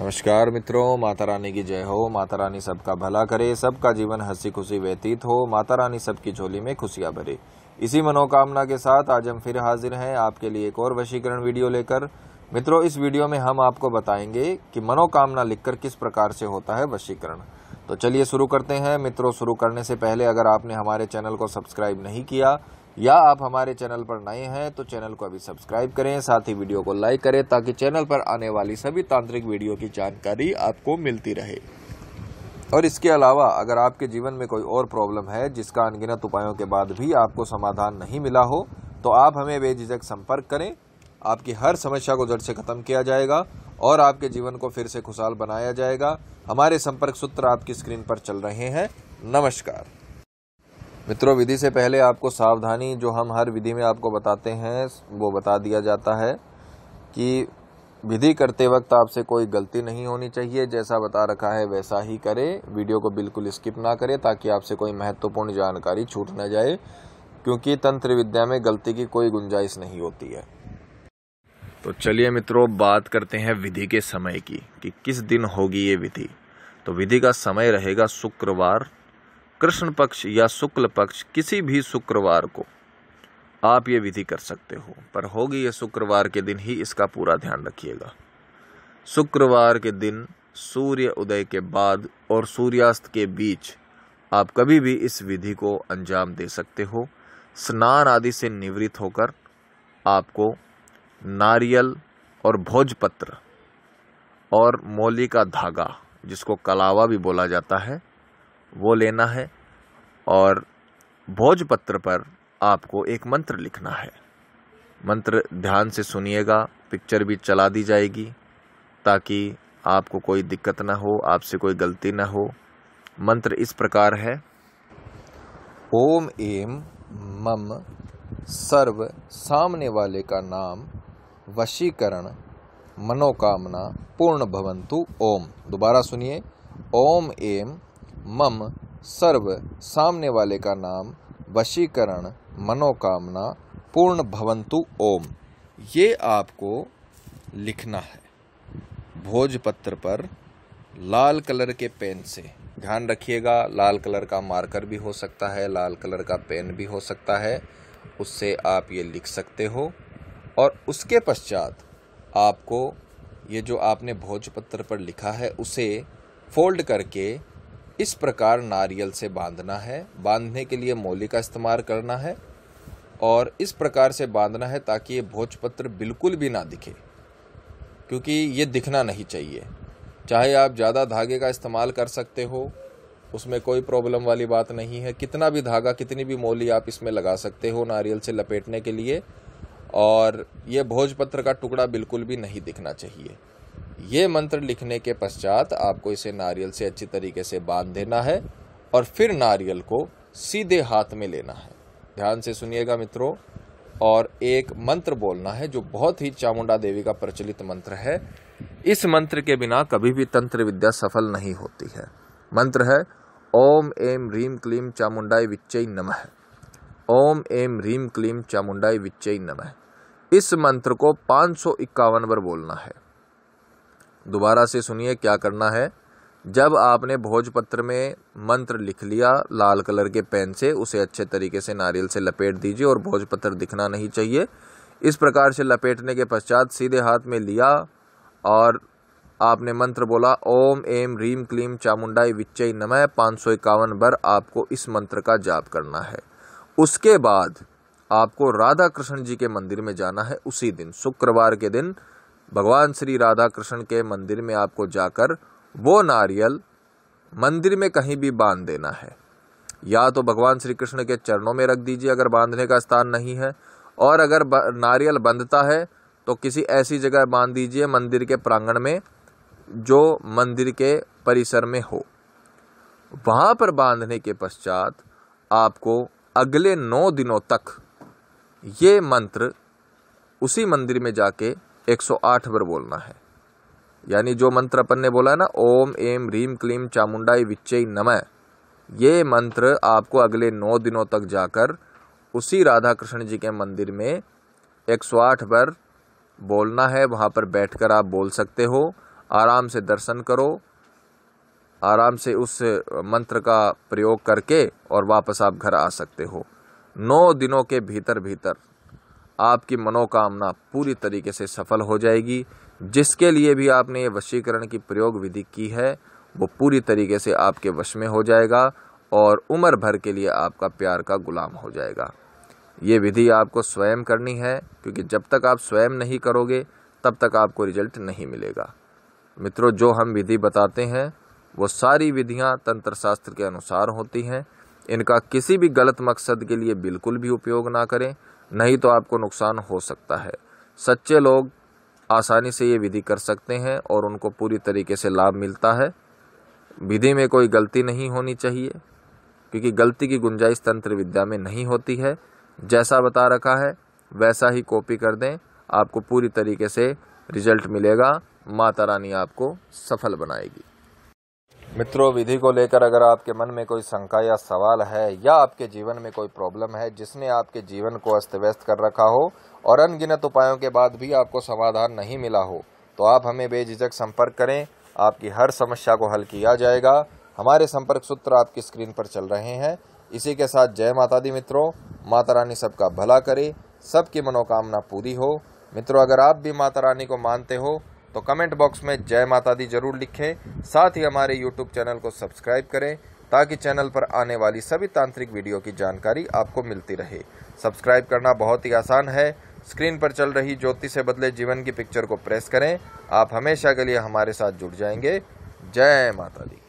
नमस्कार मित्रों माता रानी की जय हो माता रानी सबका भला करे सबका जीवन हंसी खुशी व्यतीत हो माता रानी सबकी झोली में खुशियां भरे इसी मनोकामना के साथ आज हम फिर हाजिर हैं आपके लिए एक और वशीकरण वीडियो लेकर मित्रों इस वीडियो में हम आपको बताएंगे कि मनोकामना लिखकर किस प्रकार से होता है वशीकरण तो चलिए शुरू करते हैं मित्रों शुरू करने से पहले अगर आपने हमारे चैनल को सब्सक्राइब नहीं किया या आप हमारे चैनल पर नए हैं तो चैनल को अभी सब्सक्राइब करें साथ ही वीडियो को लाइक करें ताकि चैनल पर आने वाली सभी तांत्रिक वीडियो की जानकारी आपको मिलती रहे और इसके अलावा अगर आपके जीवन में कोई और प्रॉब्लम है जिसका अनगिनत उपायों के बाद भी आपको समाधान नहीं मिला हो तो आप हमें बेझिझक संपर्क करें आपकी हर समस्या को जड़ से ख़त्म किया जाएगा और आपके जीवन को फिर से खुशहाल बनाया जाएगा हमारे संपर्क सूत्र आपकी स्क्रीन पर चल रहे हैं नमस्कार मित्रों विधि से पहले आपको सावधानी जो हम हर विधि में आपको बताते हैं वो बता दिया जाता है कि विधि करते वक्त आपसे कोई गलती नहीं होनी चाहिए जैसा बता रखा है वैसा ही करें वीडियो को बिल्कुल स्किप ना करें ताकि आपसे कोई महत्वपूर्ण जानकारी छूट न जाए क्योंकि तंत्र विद्या में गलती की कोई गुंजाइश नहीं होती है तो चलिए मित्रों बात करते हैं विधि के समय की कि किस दिन होगी ये विधि तो विधि का समय रहेगा शुक्रवार कृष्ण पक्ष या शुक्ल पक्ष किसी भी शुक्रवार को आप ये विधि कर सकते हो पर होगी ये शुक्रवार के दिन ही इसका पूरा ध्यान रखिएगा शुक्रवार के दिन सूर्य उदय के बाद और सूर्यास्त के बीच आप कभी भी इस विधि को अंजाम दे सकते हो स्नान आदि से निवृत्त होकर आपको नारियल और भोजपत्र और मौली का धागा जिसको कलावा भी बोला जाता है वो लेना है और भोजपत्र पर आपको एक मंत्र लिखना है मंत्र ध्यान से सुनिएगा पिक्चर भी चला दी जाएगी ताकि आपको कोई दिक्कत ना हो आपसे कोई गलती ना हो मंत्र इस प्रकार है ओम एम मम सर्व सामने वाले का नाम वशीकरण मनोकामना पूर्ण भवंतु ओम दोबारा सुनिए ओम एम मम सर्व सामने वाले का नाम वशीकरण मनोकामना पूर्ण भवंतु ओम ये आपको लिखना है भोजपत्र पर लाल कलर के पेन से ध्यान रखिएगा लाल कलर का मार्कर भी हो सकता है लाल कलर का पेन भी हो सकता है उससे आप ये लिख सकते हो और उसके पश्चात आपको ये जो आपने भोजपत्र पर लिखा है उसे फोल्ड करके इस प्रकार नारियल से बांधना है बांधने के लिए मोली का इस्तेमाल करना है और इस प्रकार से बांधना है ताकि ये भोजपत्र बिल्कुल भी ना दिखे क्योंकि ये दिखना नहीं चाहिए चाहे आप ज़्यादा धागे का इस्तेमाल कर सकते हो उसमें कोई प्रॉब्लम वाली बात नहीं है कितना भी धागा कितनी भी मोली आप इसमें लगा सकते हो नारियल से लपेटने के लिए और ये भोजपत्र का टुकड़ा बिल्कुल भी नहीं दिखना चाहिए ये मंत्र लिखने के पश्चात आपको इसे नारियल से अच्छी तरीके से बांध देना है और फिर नारियल को सीधे हाथ में लेना है ध्यान से सुनिएगा मित्रों और एक मंत्र बोलना है जो बहुत ही चामुंडा देवी का प्रचलित मंत्र है इस मंत्र के बिना कभी भी तंत्र विद्या सफल नहीं होती है मंत्र है ओम एम रीम क्लीम चामुंडाई विच्चई नमः ओम एम रीम क्लीम चामुंडाई विच्चई नमः इस मंत्र को पाँच बार बोलना है दोबारा से सुनिए क्या करना है जब आपने भोजपत्र में मंत्र लिख लिया लाल कलर के पेन से उसे अच्छे तरीके से नारियल से लपेट दीजिए और भोजपत्र दिखना नहीं चाहिए इस प्रकार से लपेटने के पश्चात सीधे हाथ में लिया और आपने मंत्र बोला ओम एम रीम क्लीम चामुंडाई विच्चय नमः पाँच सौ इक्यावन बर आपको इस मंत्र का जाप करना है उसके बाद आपको राधा कृष्ण जी के मंदिर में जाना है उसी दिन शुक्रवार के दिन भगवान श्री राधा कृष्ण के मंदिर में आपको जाकर वो नारियल मंदिर में कहीं भी बांध देना है या तो भगवान श्री कृष्ण के चरणों में रख दीजिए अगर बांधने का स्थान नहीं है और अगर नारियल बंधता है तो किसी ऐसी जगह बांध दीजिए मंदिर के प्रांगण में जो मंदिर के परिसर में हो वहाँ पर बांधने के पश्चात आपको अगले नौ दिनों तक ये मंत्र उसी मंदिर में जाके 108 बार बोलना है यानी जो मंत्र अपन ने बोला है ना ओम एम रीम क्लीम चामुंडाई विच्चे नमः ये मंत्र आपको अगले नौ दिनों तक जाकर उसी राधा कृष्ण जी के मंदिर में 108 बार बोलना है वहाँ पर बैठकर आप बोल सकते हो आराम से दर्शन करो आराम से उस मंत्र का प्रयोग करके और वापस आप घर आ सकते हो नौ दिनों के भीतर भीतर आपकी मनोकामना पूरी तरीके से सफल हो जाएगी जिसके लिए भी आपने ये वशीकरण की प्रयोग विधि की है वो पूरी तरीके से आपके वश में हो जाएगा और उम्र भर के लिए आपका प्यार का गुलाम हो जाएगा ये विधि आपको स्वयं करनी है क्योंकि जब तक आप स्वयं नहीं करोगे तब तक आपको रिजल्ट नहीं मिलेगा मित्रों जो हम विधि बताते हैं वो सारी विधियाँ तंत्र शास्त्र के अनुसार होती हैं इनका किसी भी गलत मकसद के लिए बिल्कुल भी उपयोग ना करें नहीं तो आपको नुकसान हो सकता है सच्चे लोग आसानी से ये विधि कर सकते हैं और उनको पूरी तरीके से लाभ मिलता है विधि में कोई गलती नहीं होनी चाहिए क्योंकि गलती की गुंजाइश तंत्र विद्या में नहीं होती है जैसा बता रखा है वैसा ही कॉपी कर दें आपको पूरी तरीके से रिजल्ट मिलेगा माता रानी आपको सफल बनाएगी मित्रों विधि को लेकर अगर आपके मन में कोई शंका या सवाल है या आपके जीवन में कोई प्रॉब्लम है जिसने आपके जीवन को अस्त व्यस्त कर रखा हो और अनगिनत उपायों के बाद भी आपको समाधान नहीं मिला हो तो आप हमें बेझिझक संपर्क करें आपकी हर समस्या को हल किया जाएगा हमारे संपर्क सूत्र आपकी स्क्रीन पर चल रहे हैं इसी के साथ जय माता दी मित्रों माता रानी सबका भला करे सबकी मनोकामना पूरी हो मित्रों अगर आप भी माता रानी को मानते हो तो कमेंट बॉक्स में जय माता दी जरूर लिखें साथ ही हमारे यूट्यूब चैनल को सब्सक्राइब करें ताकि चैनल पर आने वाली सभी तांत्रिक वीडियो की जानकारी आपको मिलती रहे सब्सक्राइब करना बहुत ही आसान है स्क्रीन पर चल रही ज्योति से बदले जीवन की पिक्चर को प्रेस करें आप हमेशा के लिए हमारे साथ जुड़ जाएंगे जय माता दी